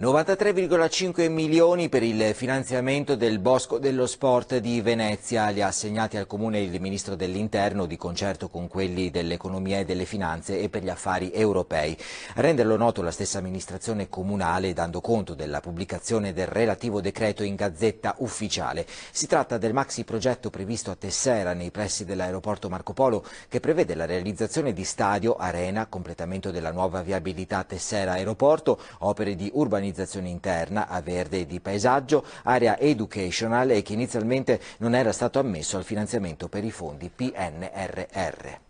93,5 milioni per il finanziamento del Bosco dello Sport di Venezia, li ha assegnati al Comune il Ministro dell'Interno di concerto con quelli dell'Economia e delle Finanze e per gli Affari Europei. A renderlo noto la stessa amministrazione comunale dando conto della pubblicazione del relativo decreto in Gazzetta Ufficiale. Si tratta del maxi progetto previsto a Tessera nei pressi dell'aeroporto Marco Polo che prevede la realizzazione di stadio, arena, completamento della nuova viabilità Tessera-aeroporto, opere di urbanizzazione urbanizzazione interna a verde e di paesaggio, area educational e che inizialmente non era stato ammesso al finanziamento per i fondi PNRR.